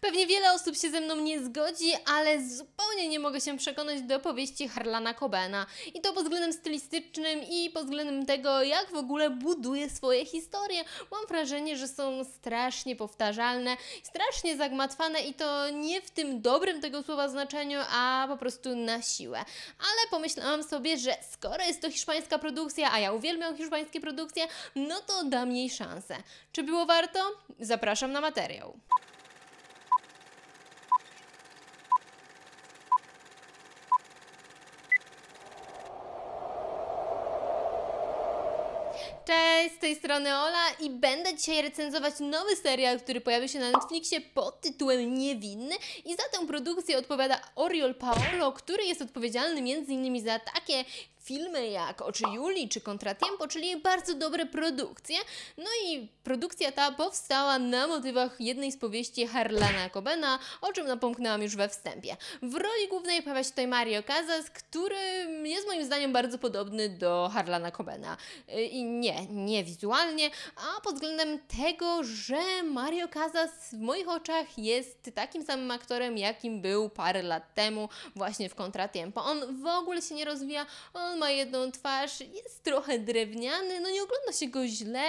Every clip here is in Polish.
Pewnie wiele osób się ze mną nie zgodzi, ale zupełnie nie mogę się przekonać do powieści Harlana Cobena. I to pod względem stylistycznym i pod względem tego, jak w ogóle buduje swoje historie. Mam wrażenie, że są strasznie powtarzalne, strasznie zagmatwane i to nie w tym dobrym tego słowa znaczeniu, a po prostu na siłę. Ale pomyślałam sobie, że skoro jest to hiszpańska produkcja, a ja uwielbiam hiszpańskie produkcje, no to dam jej szansę. Czy było warto? Zapraszam na materiał. Cześć, z tej strony Ola i będę dzisiaj recenzować nowy serial, który pojawił się na Netflixie pod tytułem Niewinny i za tę produkcję odpowiada Oriol Paolo, który jest odpowiedzialny m.in. za takie filmy jak Oczy Juli, czy Kontratiempo, czyli bardzo dobre produkcje. No i produkcja ta powstała na motywach jednej z powieści Harlana Cobena, o czym napomknęłam już we wstępie. W roli głównej pojawia się tutaj Mario Casas, który jest moim zdaniem bardzo podobny do Harlana Cobena. Y, I nie, nie wizualnie, a pod względem tego, że Mario Casas w moich oczach jest takim samym aktorem, jakim był parę lat temu właśnie w Kontratiempo. On w ogóle się nie rozwija, on ma jedną twarz, jest trochę drewniany, no nie ogląda się go źle,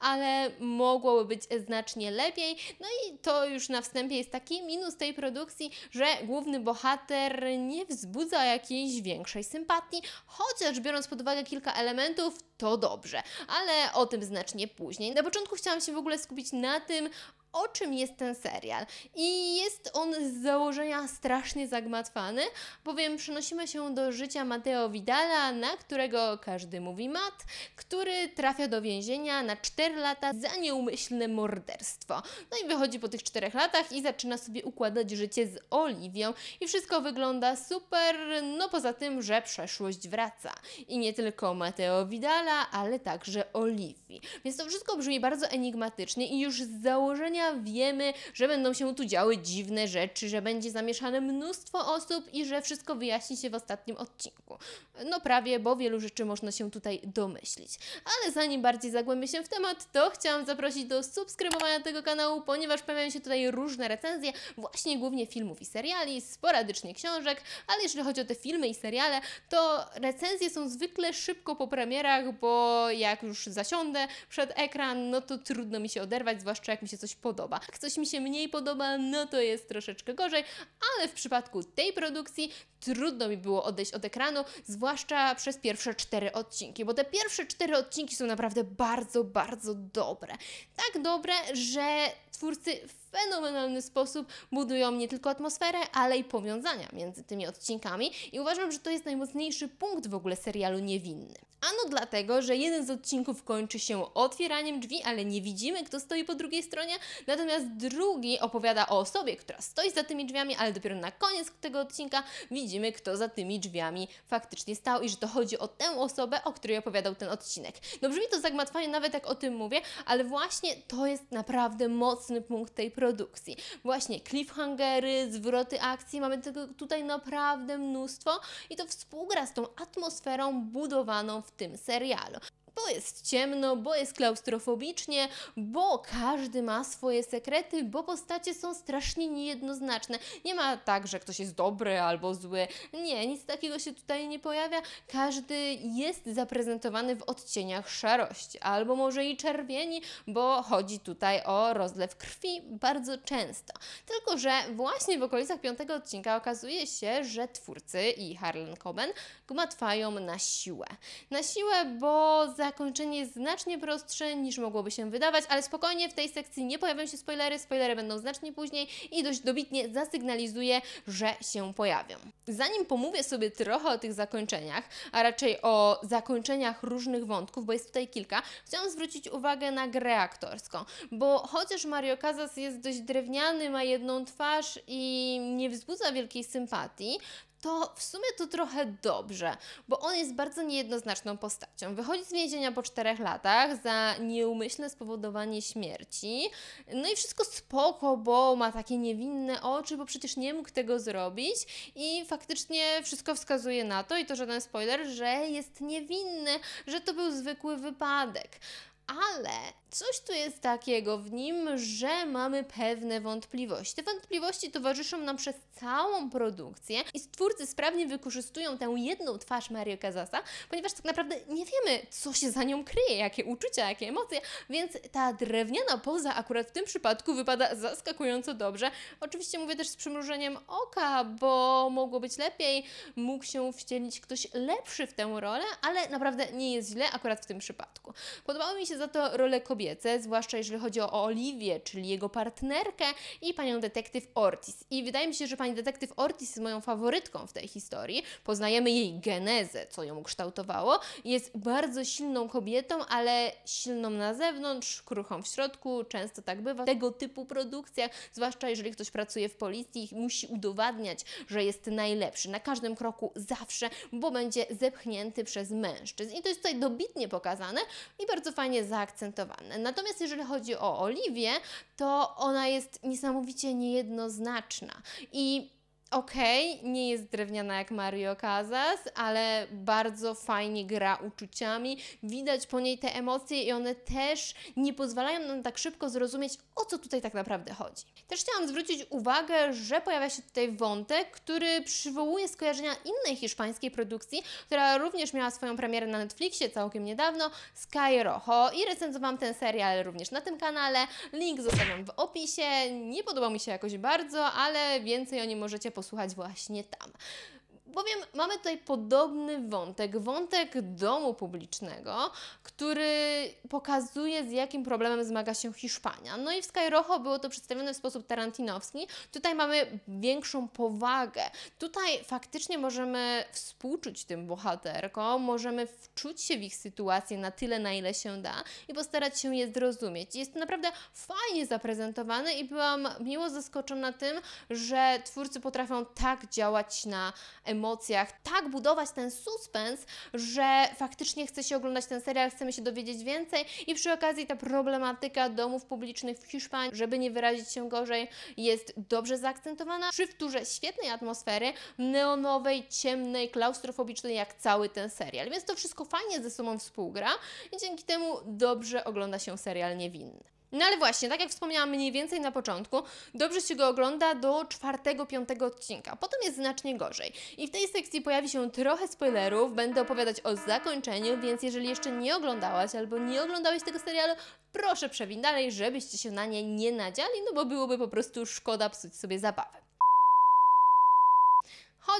ale mogłoby być znacznie lepiej. No i to już na wstępie jest taki minus tej produkcji, że główny bohater nie wzbudza jakiejś większej sympatii, chociaż biorąc pod uwagę kilka elementów, to dobrze, ale o tym znacznie później. Na początku chciałam się w ogóle skupić na tym, o czym jest ten serial. I jest on z założenia strasznie zagmatwany, bowiem przenosimy się do życia Mateo Vidala, na którego każdy mówi mat, który trafia do więzienia na 4 lata za nieumyślne morderstwo. No i wychodzi po tych 4 latach i zaczyna sobie układać życie z Oliwią i wszystko wygląda super, no poza tym, że przeszłość wraca. I nie tylko Mateo Vidala, ale także Oliwii. Więc to wszystko brzmi bardzo enigmatycznie i już z założenia dnia wiemy, że będą się tu działy dziwne rzeczy, że będzie zamieszane mnóstwo osób i że wszystko wyjaśni się w ostatnim odcinku. No prawie, bo wielu rzeczy można się tutaj domyślić. Ale zanim bardziej zagłębię się w temat, to chciałam zaprosić do subskrybowania tego kanału, ponieważ pojawiają się tutaj różne recenzje, właśnie głównie filmów i seriali, sporadycznie książek, ale jeżeli chodzi o te filmy i seriale, to recenzje są zwykle szybko po premierach, bo jak już zasiądę przed ekran, no to trudno mi się oderwać, zwłaszcza jak mi się coś podoba podoba. Jak coś mi się mniej podoba, no to jest troszeczkę gorzej, ale w przypadku tej produkcji trudno mi było odejść od ekranu, zwłaszcza przez pierwsze cztery odcinki, bo te pierwsze cztery odcinki są naprawdę bardzo, bardzo dobre. Tak dobre, że twórcy w fenomenalny sposób budują nie tylko atmosferę, ale i powiązania między tymi odcinkami i uważam, że to jest najmocniejszy punkt w ogóle serialu Niewinny. Ano dlatego, że jeden z odcinków kończy się otwieraniem drzwi, ale nie widzimy, kto stoi po drugiej stronie, natomiast drugi opowiada o osobie, która stoi za tymi drzwiami, ale dopiero na koniec tego odcinka widzimy widzimy, kto za tymi drzwiami faktycznie stał i że to chodzi o tę osobę, o której opowiadał ten odcinek. No brzmi to zagmatwanie nawet jak o tym mówię, ale właśnie to jest naprawdę mocny punkt tej produkcji. Właśnie cliffhangery, zwroty akcji, mamy tego tutaj naprawdę mnóstwo i to współgra z tą atmosferą budowaną w tym serialu bo jest ciemno, bo jest klaustrofobicznie, bo każdy ma swoje sekrety, bo postacie są strasznie niejednoznaczne. Nie ma tak, że ktoś jest dobry albo zły. Nie, nic takiego się tutaj nie pojawia. Każdy jest zaprezentowany w odcieniach szarości, albo może i czerwieni, bo chodzi tutaj o rozlew krwi bardzo często. Tylko, że właśnie w okolicach piątego odcinka okazuje się, że twórcy i Harlan Coben gmatwają na siłę. Na siłę, bo zakończenie jest znacznie prostsze niż mogłoby się wydawać, ale spokojnie w tej sekcji nie pojawią się spoilery, spoilery będą znacznie później i dość dobitnie zasygnalizuję, że się pojawią. Zanim pomówię sobie trochę o tych zakończeniach, a raczej o zakończeniach różnych wątków, bo jest tutaj kilka, chciałam zwrócić uwagę na grę aktorską, bo chociaż Mario Casas jest dość drewniany, ma jedną twarz i nie wzbudza wielkiej sympatii, to w sumie to trochę dobrze, bo on jest bardzo niejednoznaczną postacią. Wychodzi z więzienia po czterech latach za nieumyślne spowodowanie śmierci. No i wszystko spoko, bo ma takie niewinne oczy, bo przecież nie mógł tego zrobić i faktycznie wszystko wskazuje na to, i to żaden spoiler, że jest niewinny, że to był zwykły wypadek ale coś tu jest takiego w nim, że mamy pewne wątpliwości. Te wątpliwości towarzyszą nam przez całą produkcję i twórcy sprawnie wykorzystują tę jedną twarz Mario Casasa, ponieważ tak naprawdę nie wiemy, co się za nią kryje, jakie uczucia, jakie emocje, więc ta drewniana poza akurat w tym przypadku wypada zaskakująco dobrze. Oczywiście mówię też z przymrużeniem oka, bo mogło być lepiej, mógł się wcielić ktoś lepszy w tę rolę, ale naprawdę nie jest źle akurat w tym przypadku. Podobało mi się się za to role kobiece, zwłaszcza jeżeli chodzi o Oliwię, czyli jego partnerkę i panią detektyw Ortiz. I wydaje mi się, że pani detektyw Ortiz jest moją faworytką w tej historii. Poznajemy jej genezę, co ją kształtowało. Jest bardzo silną kobietą, ale silną na zewnątrz, kruchą w środku. Często tak bywa w tego typu produkcjach, zwłaszcza jeżeli ktoś pracuje w policji, musi udowadniać, że jest najlepszy na każdym kroku zawsze, bo będzie zepchnięty przez mężczyzn. I to jest tutaj dobitnie pokazane i bardzo fajnie zaakcentowane. Natomiast jeżeli chodzi o Oliwię, to ona jest niesamowicie niejednoznaczna i Okej, okay, nie jest drewniana jak Mario Casas, ale bardzo fajnie gra uczuciami. Widać po niej te emocje i one też nie pozwalają nam tak szybko zrozumieć, o co tutaj tak naprawdę chodzi. Też chciałam zwrócić uwagę, że pojawia się tutaj wątek, który przywołuje skojarzenia innej hiszpańskiej produkcji, która również miała swoją premierę na Netflixie całkiem niedawno, Sky Rojo i recenzowałam ten serial również na tym kanale. Link zostawiam w opisie. Nie podobał mi się jakoś bardzo, ale więcej o nim możecie po posłuchać właśnie tam bowiem mamy tutaj podobny wątek, wątek domu publicznego, który pokazuje, z jakim problemem zmaga się Hiszpania. No i w Skyroho było to przedstawione w sposób tarantinowski. Tutaj mamy większą powagę. Tutaj faktycznie możemy współczuć tym bohaterkom, możemy wczuć się w ich sytuację na tyle, na ile się da i postarać się je zrozumieć. Jest to naprawdę fajnie zaprezentowane i byłam miło zaskoczona tym, że twórcy potrafią tak działać na emocje emocjach, tak budować ten suspens, że faktycznie chce się oglądać ten serial, chcemy się dowiedzieć więcej i przy okazji ta problematyka domów publicznych w Hiszpanii, żeby nie wyrazić się gorzej, jest dobrze zaakcentowana przy wtórze świetnej atmosfery, neonowej, ciemnej, klaustrofobicznej, jak cały ten serial. Więc to wszystko fajnie ze sobą współgra i dzięki temu dobrze ogląda się serial niewinny. No ale właśnie, tak jak wspomniałam mniej więcej na początku, dobrze się go ogląda do czwartego, piątego odcinka. Potem jest znacznie gorzej. I w tej sekcji pojawi się trochę spoilerów, będę opowiadać o zakończeniu, więc jeżeli jeszcze nie oglądałaś albo nie oglądałeś tego serialu, proszę przewinąć, dalej, żebyście się na nie nie nadziali, no bo byłoby po prostu szkoda psuć sobie zabawę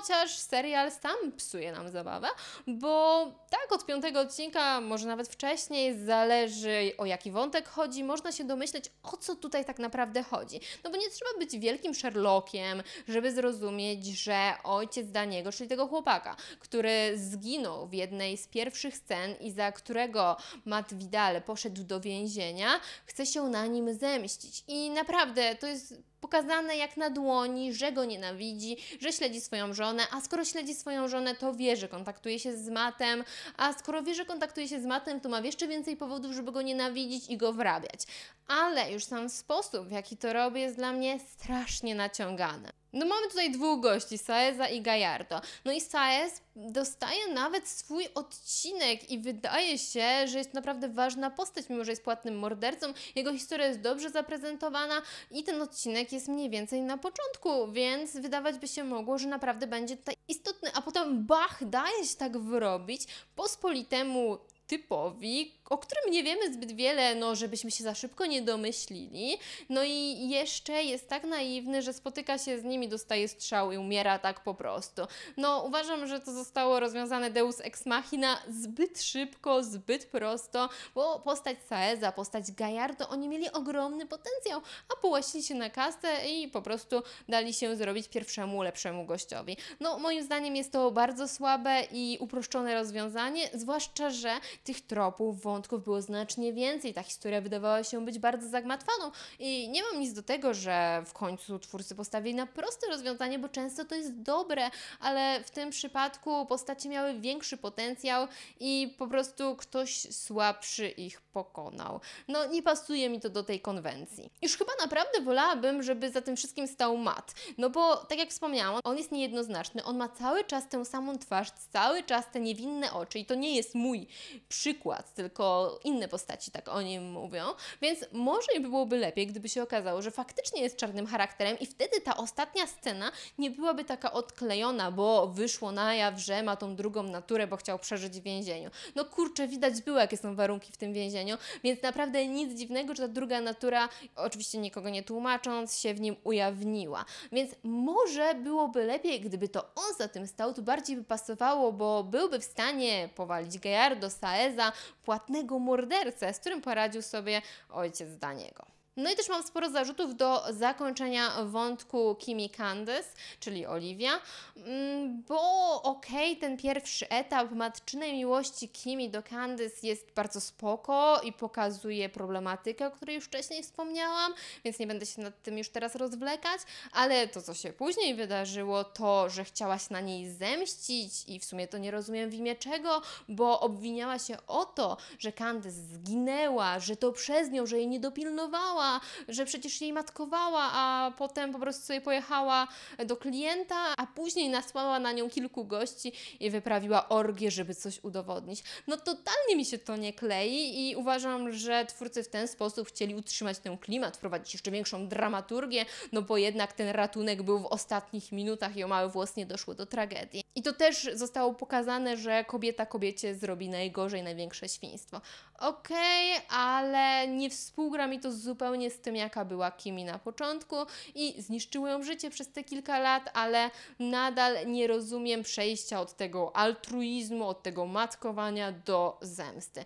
chociaż serial sam psuje nam zabawę, bo tak od piątego odcinka, może nawet wcześniej, zależy o jaki wątek chodzi, można się domyśleć, o co tutaj tak naprawdę chodzi. No bo nie trzeba być wielkim Sherlockiem, żeby zrozumieć, że ojciec Daniego, czyli tego chłopaka, który zginął w jednej z pierwszych scen i za którego Matt Vidal poszedł do więzienia, chce się na nim zemścić. I naprawdę to jest Pokazane jak na dłoni, że go nienawidzi, że śledzi swoją żonę, a skoro śledzi swoją żonę, to wie, że kontaktuje się z matem, a skoro wie, że kontaktuje się z matem, to ma jeszcze więcej powodów, żeby go nienawidzić i go wrabiać. Ale już sam sposób, w jaki to robię, jest dla mnie strasznie naciągany. No mamy tutaj dwóch gości, Saeza i Gajardo. No i Saez dostaje nawet swój odcinek i wydaje się, że jest naprawdę ważna postać, mimo że jest płatnym mordercą. Jego historia jest dobrze zaprezentowana i ten odcinek jest mniej więcej na początku, więc wydawać by się mogło, że naprawdę będzie tutaj istotny, a potem bach, daje się tak wyrobić pospolitemu typowi, o którym nie wiemy zbyt wiele, no żebyśmy się za szybko nie domyślili. No i jeszcze jest tak naiwny, że spotyka się z nimi, dostaje strzał i umiera tak po prostu. No uważam, że to zostało rozwiązane deus ex machina zbyt szybko, zbyt prosto, bo postać Saeza, postać Gajardo, oni mieli ogromny potencjał, a połaśli się na kastę i po prostu dali się zrobić pierwszemu lepszemu gościowi. No moim zdaniem jest to bardzo słabe i uproszczone rozwiązanie, zwłaszcza, że tych tropów, wątpliwości było znacznie więcej. Ta historia wydawała się być bardzo zagmatwaną i nie mam nic do tego, że w końcu twórcy postawili na proste rozwiązanie, bo często to jest dobre, ale w tym przypadku postacie miały większy potencjał i po prostu ktoś słabszy ich pokonał. No nie pasuje mi to do tej konwencji. Już chyba naprawdę wolałabym, żeby za tym wszystkim stał Matt, no bo tak jak wspomniałam, on jest niejednoznaczny, on ma cały czas tę samą twarz, cały czas te niewinne oczy i to nie jest mój przykład, tylko tylko inne postaci tak o nim mówią, więc może byłoby lepiej, gdyby się okazało, że faktycznie jest czarnym charakterem i wtedy ta ostatnia scena nie byłaby taka odklejona, bo wyszło na jaw, że ma tą drugą naturę, bo chciał przeżyć w więzieniu. No kurczę, widać było, jakie są warunki w tym więzieniu, więc naprawdę nic dziwnego, że ta druga natura, oczywiście nikogo nie tłumacząc, się w nim ujawniła. Więc może byłoby lepiej, gdyby to on za tym stał, to bardziej by pasowało, bo byłby w stanie powalić Gejardo, Saeza, płatnie okropnego mordercę, z którym poradził sobie ojciec Daniego. No i też mam sporo zarzutów do zakończenia wątku Kimi Candice, czyli Oliwia, mm, bo okej, okay, ten pierwszy etap matczynej miłości Kimi do Candice jest bardzo spoko i pokazuje problematykę, o której już wcześniej wspomniałam, więc nie będę się nad tym już teraz rozwlekać, ale to, co się później wydarzyło, to, że chciała się na niej zemścić i w sumie to nie rozumiem w imię czego, bo obwiniała się o to, że Candice zginęła, że to przez nią, że jej nie dopilnowała, że przecież jej matkowała, a potem po prostu sobie pojechała do klienta, a później nasłała na nią kilku gości i wyprawiła orgię, żeby coś udowodnić. No totalnie mi się to nie klei i uważam, że twórcy w ten sposób chcieli utrzymać ten klimat, wprowadzić jeszcze większą dramaturgię, no bo jednak ten ratunek był w ostatnich minutach i o mały włos nie doszło do tragedii. I to też zostało pokazane, że kobieta kobiecie zrobi najgorzej, największe świństwo okej, okay, ale nie współgra mi to zupełnie z tym, jaka była Kimi na początku i zniszczyło ją życie przez te kilka lat, ale nadal nie rozumiem przejścia od tego altruizmu, od tego matkowania do zemsty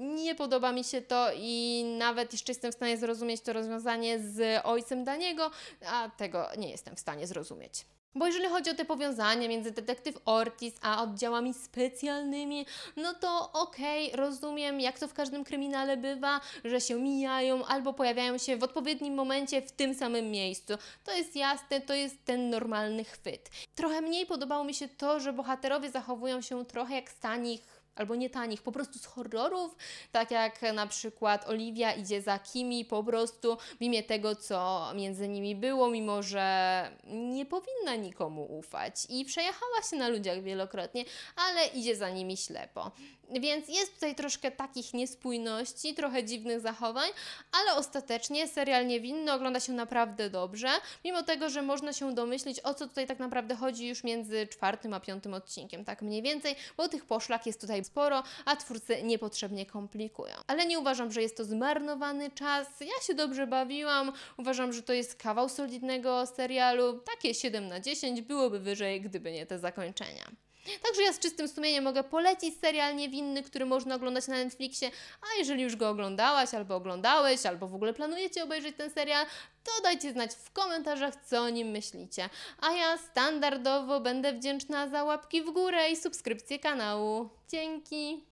nie podoba mi się to i nawet jeszcze jestem w stanie zrozumieć to rozwiązanie z ojcem Daniego, a tego nie jestem w stanie zrozumieć. Bo jeżeli chodzi o te powiązania między detektyw Ortiz a oddziałami specjalnymi, no to okej, okay, rozumiem, jak to w każdym kryminale bywa, że się mijają albo pojawiają się w odpowiednim momencie w tym samym miejscu. To jest jasne, to jest ten normalny chwyt. Trochę mniej podobało mi się to, że bohaterowie zachowują się trochę jak stani albo nie tanich, po prostu z horrorów, tak jak na przykład Oliwia idzie za Kimi po prostu w imię tego, co między nimi było, mimo że nie powinna nikomu ufać i przejechała się na ludziach wielokrotnie, ale idzie za nimi ślepo. Więc jest tutaj troszkę takich niespójności, trochę dziwnych zachowań, ale ostatecznie serial niewinny ogląda się naprawdę dobrze, mimo tego, że można się domyślić, o co tutaj tak naprawdę chodzi już między czwartym a piątym odcinkiem, tak mniej więcej, bo tych poszlak jest tutaj sporo, a twórcy niepotrzebnie komplikują. Ale nie uważam, że jest to zmarnowany czas. Ja się dobrze bawiłam. Uważam, że to jest kawał solidnego serialu. Takie 7 na 10 byłoby wyżej, gdyby nie te zakończenia. Także ja z czystym sumieniem mogę polecić serial Niewinny, który można oglądać na Netflixie, a jeżeli już go oglądałaś, albo oglądałeś, albo w ogóle planujecie obejrzeć ten serial, to dajcie znać w komentarzach, co o nim myślicie. A ja standardowo będę wdzięczna za łapki w górę i subskrypcję kanału. Dzięki!